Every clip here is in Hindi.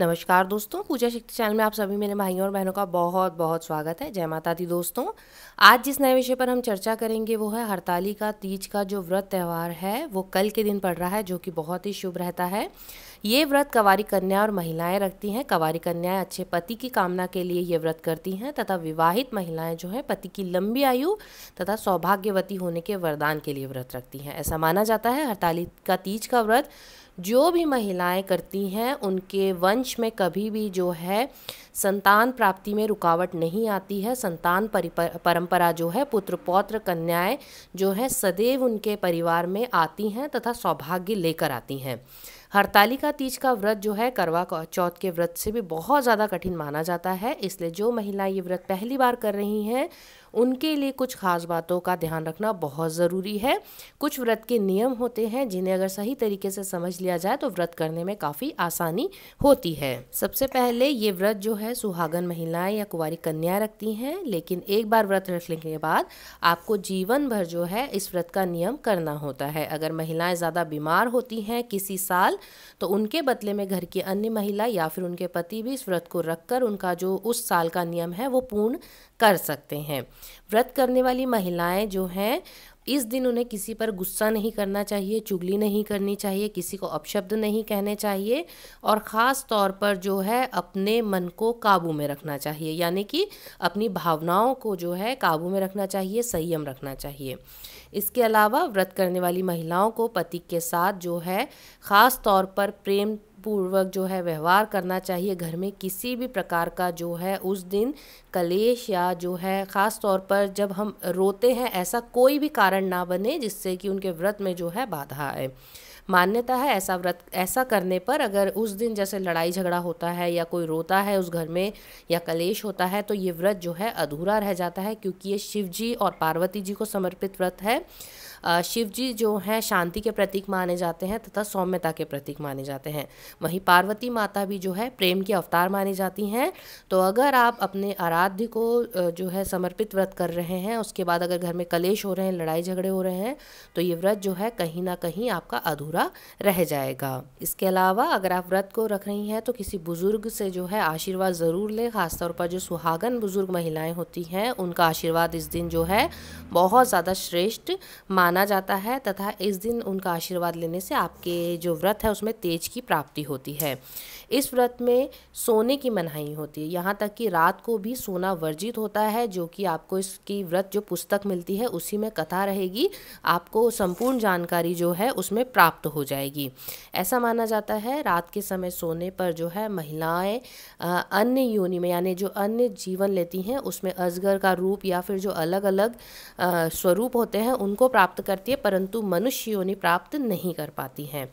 नमस्कार दोस्तों पूजा शक्ति चैनल में आप सभी मेरे भाइयों और बहनों का बहुत बहुत स्वागत है जय माता दी दोस्तों आज जिस नए विषय पर हम चर्चा करेंगे वो है हड़ताली का तीज का जो व्रत त्यौहार है वो कल के दिन पड़ रहा है जो कि बहुत ही शुभ रहता है ये व्रत कवारी कन्या और महिलाएं रखती हैं कवारी कन्याएं अच्छे पति की कामना के लिए ये व्रत करती हैं तथा विवाहित महिलाएं जो हैं पति की लंबी आयु तथा सौभाग्यवती होने के वरदान के लिए व्रत रखती हैं ऐसा माना जाता है हड़ताली का तीज का व्रत जो भी महिलाएं करती हैं उनके वंश में कभी भी जो है संतान प्राप्ति में रुकावट नहीं आती है संतान परंपरा जो है पुत्र पौत्र कन्याएं जो है सदैव उनके परिवार में आती हैं तथा सौभाग्य लेकर आती हैं का तीज का व्रत जो है करवा चौथ के व्रत से भी बहुत ज़्यादा कठिन माना जाता है इसलिए जो महिलाएं ये व्रत पहली बार कर रही हैं उनके लिए कुछ खास बातों का ध्यान रखना बहुत ज़रूरी है कुछ व्रत के नियम होते हैं जिन्हें अगर सही तरीके से समझ लिया जाए तो व्रत करने में काफ़ी आसानी होती है सबसे पहले ये व्रत जो है सुहागन महिलाएं या कुंवारी कन्याएं रखती हैं लेकिन एक बार व्रत रखने के बाद आपको जीवन भर जो है इस व्रत का नियम करना होता है अगर महिलाएं ज़्यादा बीमार होती हैं किसी साल तो उनके बदले में घर की अन्य महिला या फिर उनके पति भी इस व्रत को रखकर उनका जो उस साल का नियम है वो पूर्ण कर सकते हैं व्रत करने वाली महिलाएं जो हैं इस दिन उन्हें किसी पर गुस्सा नहीं करना चाहिए चुगली नहीं करनी चाहिए किसी को अपशब्द नहीं कहने चाहिए और ख़ास तौर पर जो है अपने मन को काबू में रखना चाहिए यानी कि अपनी भावनाओं को जो है काबू में रखना चाहिए संयम रखना चाहिए इसके अलावा व्रत करने वाली महिलाओं को पति के साथ जो है ख़ास तौर पर प्रेम पूर्वक जो है व्यवहार करना चाहिए घर में किसी भी प्रकार का जो है उस दिन कलेश या जो है ख़ास तौर पर जब हम रोते हैं ऐसा कोई भी कारण ना बने जिससे कि उनके व्रत में जो है बाधा आए मान्यता है ऐसा व्रत ऐसा करने पर अगर उस दिन जैसे लड़ाई झगड़ा होता है या कोई रोता है उस घर में या कलेश होता है तो ये व्रत जो है अधूरा रह जाता है क्योंकि ये शिव जी और पार्वती जी को समर्पित व्रत है शिव जी जो हैं शांति के प्रतीक माने जाते हैं तथा सौम्यता के प्रतीक माने जाते हैं वहीं पार्वती माता भी जो है प्रेम के अवतार मानी जाती हैं तो अगर आप अपने आराध्य को जो है समर्पित व्रत कर रहे हैं उसके बाद अगर घर में कलेश हो रहे हैं लड़ाई झगड़े हो रहे हैं तो ये व्रत जो है कहीं ना कहीं आपका अधूरा रह जाएगा इसके अलावा अगर आप व्रत को रख रही हैं तो किसी बुज़ुर्ग से जो है आशीर्वाद ज़रूर लें ख़ासतौर पर जो सुहागन बुज़ुर्ग महिलाएं होती हैं उनका आशीर्वाद इस दिन जो है बहुत ज़्यादा श्रेष्ठ माना माना जाता है तथा इस दिन उनका आशीर्वाद लेने से आपके जो व्रत है उसमें तेज की प्राप्ति होती है इस व्रत में सोने की मनाही होती है यहाँ तक कि रात को भी सोना वर्जित होता है जो कि आपको इसकी व्रत जो पुस्तक मिलती है उसी में कथा रहेगी आपको संपूर्ण जानकारी जो है उसमें प्राप्त हो जाएगी ऐसा माना जाता है रात के समय सोने पर जो है महिलाएं अन्य योनि में यानी जो अन्य जीवन लेती हैं उसमें अजगर का रूप या फिर जो अलग अलग स्वरूप होते हैं उनको प्राप्त प्राप्त करती है परंतु मनुष्य योनि प्राप्त नहीं कर पाती हैं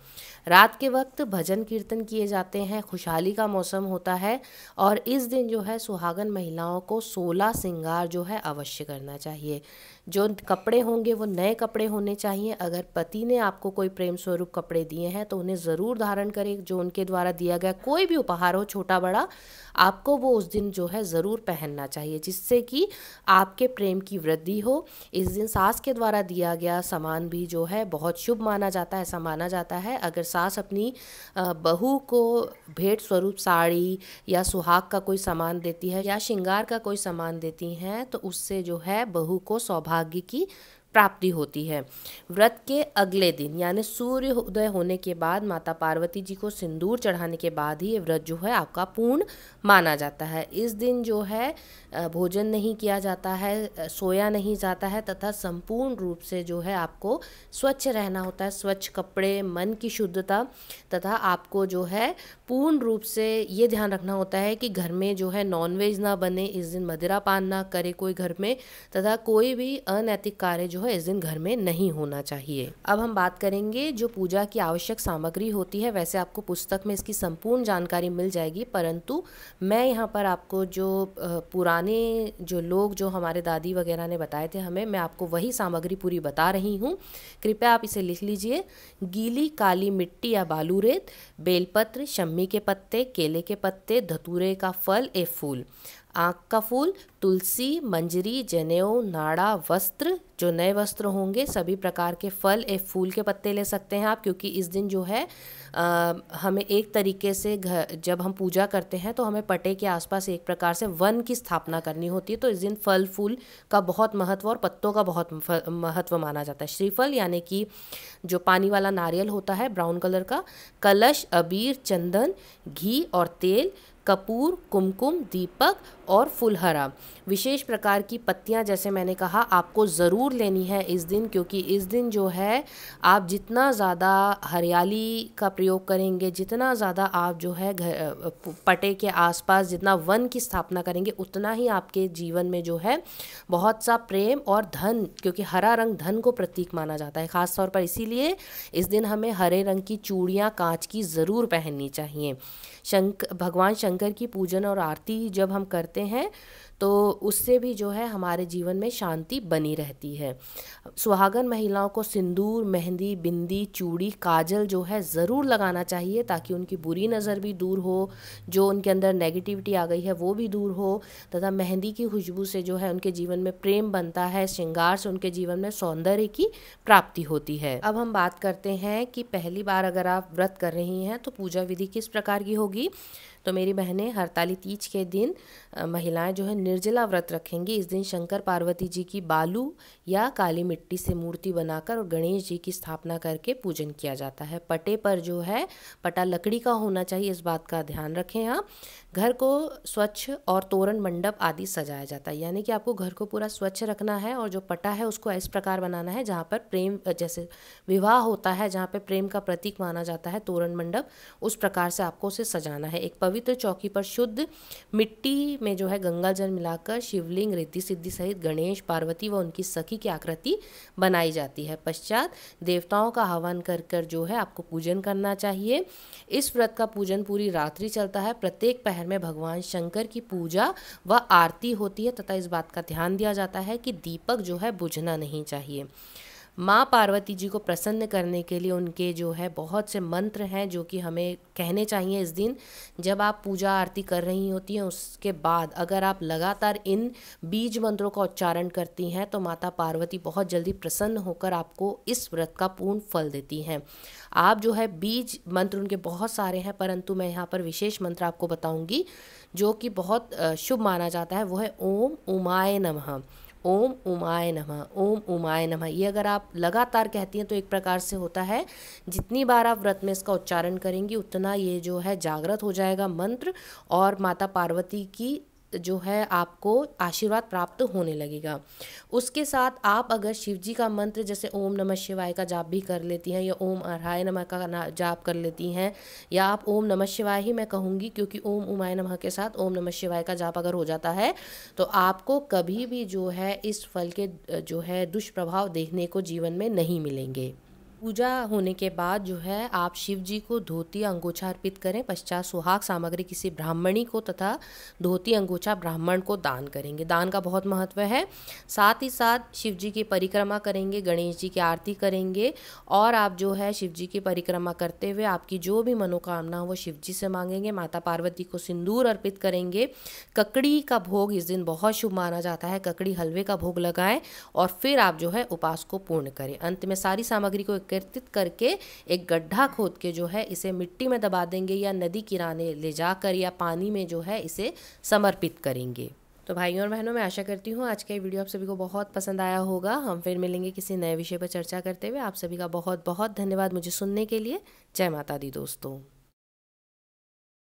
रात के वक्त भजन कीर्तन किए जाते हैं खुशहाली का मौसम होता है और इस दिन जो है सुहागन महिलाओं को सोलह श्रृंगार जो है अवश्य करना चाहिए जो कपड़े होंगे वो नए कपड़े होने चाहिए अगर पति ने आपको कोई प्रेम स्वरूप कपड़े दिए हैं तो उन्हें ज़रूर धारण करें जो उनके द्वारा दिया गया कोई भी उपहार हो छोटा बड़ा आपको वो उस दिन जो है ज़रूर पहनना चाहिए जिससे कि आपके प्रेम की वृद्धि हो इस दिन सास के द्वारा दिया गया सामान भी जो है बहुत शुभ माना जाता है ऐसा माना जाता है अगर सास अपनी बहू को भेंट स्वरूप साड़ी या सुहाग का कोई सामान देती है या श्रृंगार का कोई सामान देती हैं तो उससे जो है बहू को सौभाग्य सौभाग्य की प्राप्ति होती है व्रत के अगले दिन यानी सूर्य उदय होने के बाद माता पार्वती जी को सिंदूर चढ़ाने के बाद ही ये व्रत जो है आपका पूर्ण माना जाता है इस दिन जो है भोजन नहीं किया जाता है सोया नहीं जाता है तथा संपूर्ण रूप से जो है आपको स्वच्छ रहना होता है स्वच्छ कपड़े मन की शुद्धता तथा आपको जो है पूर्ण रूप से ये ध्यान रखना होता है कि घर में जो है नॉनवेज ना बने इस दिन मदिरा पान ना करे कोई घर में तथा कोई भी अनैतिक कार्य जो है इस दिन घर में नहीं होना चाहिए अब हम बात करेंगे जो पूजा की आवश्यक सामग्री होती है वैसे आपको पुस्तक में इसकी संपूर्ण जानकारी मिल जाएगी परंतु मैं यहाँ पर आपको जो पुराने जो लोग जो हमारे दादी वगैरह ने बताए थे हमें मैं आपको वही सामग्री पूरी बता रही हूँ कृपया आप इसे लिख लीजिए गीली काली मिट्टी या बालू रेत बेलपत्र शम्मी के पत्ते केले के पत्ते धतूरे का फल ए फूल आँख का फूल तुलसी मंजरी जनेऊ नाड़ा वस्त्र जो नए वस्त्र होंगे सभी प्रकार के फल एक फूल के पत्ते ले सकते हैं आप क्योंकि इस दिन जो है आ, हमें एक तरीके से घर जब हम पूजा करते हैं तो हमें पटे के आसपास एक प्रकार से वन की स्थापना करनी होती है तो इस दिन फल फूल का बहुत महत्व और पत्तों का बहुत महत्व माना जाता है श्रीफल यानी कि जो पानी वाला नारियल होता है ब्राउन कलर का कलश अबीर चंदन घी और तेल कपूर कुमकुम दीपक और फुलहरा विशेष प्रकार की पत्तियां जैसे मैंने कहा आपको ज़रूर लेनी है इस दिन क्योंकि इस दिन जो है आप जितना ज़्यादा हरियाली का प्रयोग करेंगे जितना ज़्यादा आप जो है घर पटे के आसपास जितना वन की स्थापना करेंगे उतना ही आपके जीवन में जो है बहुत सा प्रेम और धन क्योंकि हरा रंग धन को प्रतीक माना जाता है ख़ासतौर पर इसीलिए इस दिन हमें हरे रंग की चूड़ियाँ कांच की ज़रूर पहननी चाहिए शंक भगवान शंकर शंकर की पूजन और आरती जब हम करते हैं तो उससे भी जो है हमारे जीवन में शांति बनी रहती है सुहागन महिलाओं को सिंदूर मेहंदी बिंदी चूड़ी काजल जो है ज़रूर लगाना चाहिए ताकि उनकी बुरी नज़र भी दूर हो जो उनके अंदर नेगेटिविटी आ गई है वो भी दूर हो तथा मेहंदी की खुशबू से जो है उनके जीवन में प्रेम बनता है श्रृंगार से उनके जीवन में सौंदर्य की प्राप्ति होती है अब हम बात करते हैं कि पहली बार अगर आप व्रत कर रही हैं तो पूजा विधि किस प्रकार की होगी तो मेरी बहनें हड़ताली तीज के दिन महिलाएं जो है निर्जला व्रत रखेंगे इस दिन शंकर पार्वती जी की बालू या काली मिट्टी से मूर्ति बनाकर और गणेश जी की स्थापना करके पूजन किया जाता है पटे पर जो है पटा लकड़ी का होना चाहिए इस बात का ध्यान रखें आप घर को स्वच्छ और तोरण मंडप आदि सजाया जाता है यानी कि आपको घर को पूरा स्वच्छ रखना है और जो पटा है उसको इस प्रकार बनाना है जहाँ पर प्रेम जैसे विवाह होता है जहाँ पर प्रेम का प्रतीक माना जाता है तोरण मंडप उस प्रकार से आपको उसे सजाना है एक पवित्र चौकी पर शुद्ध मिट्टी में जो है गंगा जल मिलाकर शिवलिंग रिद्धि सिद्धि सहित गणेश पार्वती व उनकी सखी की आकृति बनाई जाती है पश्चात देवताओं का हवन कर कर जो है आपको पूजन करना चाहिए इस व्रत का पूजन पूरी रात्रि चलता है प्रत्येक पहर में भगवान शंकर की पूजा व आरती होती है तथा इस बात का ध्यान दिया जाता है कि दीपक जो है बुझना नहीं चाहिए माँ पार्वती जी को प्रसन्न करने के लिए उनके जो है बहुत से मंत्र हैं जो कि हमें कहने चाहिए इस दिन जब आप पूजा आरती कर रही होती हैं उसके बाद अगर आप लगातार इन बीज मंत्रों का उच्चारण करती हैं तो माता पार्वती बहुत जल्दी प्रसन्न होकर आपको इस व्रत का पूर्ण फल देती हैं आप जो है बीज मंत्र उनके बहुत सारे हैं परंतु मैं यहाँ पर विशेष मंत्र आपको बताऊँगी जो कि बहुत शुभ माना जाता है वो है ओम उमाय नमः ओम उमाय नमः ओम उमाय नमः ये अगर आप लगातार कहती हैं तो एक प्रकार से होता है जितनी बार आप व्रत में इसका उच्चारण करेंगी उतना ये जो है जागृत हो जाएगा मंत्र और माता पार्वती की जो है आपको आशीर्वाद प्राप्त होने लगेगा उसके साथ आप अगर शिव जी का मंत्र जैसे ओम नमः शिवाय का जाप भी कर लेती हैं या ओम अरहाय नमः का जाप कर लेती हैं या आप ओम नमः शिवाय ही मैं कहूँगी क्योंकि ओम उमाय नमः के साथ ओम नमः शिवाय का जाप अगर हो जाता है तो आपको कभी भी जो है इस फल के जो है दुष्प्रभाव देखने को जीवन में नहीं मिलेंगे पूजा होने के बाद जो है आप शिव जी को धोती अंगोछा अर्पित करें पश्चात सुहाग सामग्री किसी ब्राह्मणी को तथा धोती अंगोछा ब्राह्मण को दान करेंगे दान का बहुत महत्व है साथ ही साथ शिव जी की परिक्रमा करेंगे गणेश जी की आरती करेंगे और आप जो है शिव जी की परिक्रमा करते हुए आपकी जो भी मनोकामना हो वो शिव जी से मांगेंगे माता पार्वती को सिंदूर अर्पित करेंगे ककड़ी का भोग इस दिन बहुत शुभ माना जाता है ककड़ी हलवे का भोग लगाएं और फिर आप जो है उपास को पूर्ण करें अंत में सारी सामग्री को एक एकत्रित करके एक गड्ढा खोद के जो है इसे मिट्टी में दबा देंगे या नदी किराने ले जाकर या पानी में जो है इसे समर्पित करेंगे तो भाइयों और बहनों मैं आशा करती हूँ आज का ये वीडियो आप सभी को बहुत पसंद आया होगा हम फिर मिलेंगे किसी नए विषय पर चर्चा करते हुए आप सभी का बहुत बहुत धन्यवाद मुझे सुनने के लिए जय माता दी दोस्तों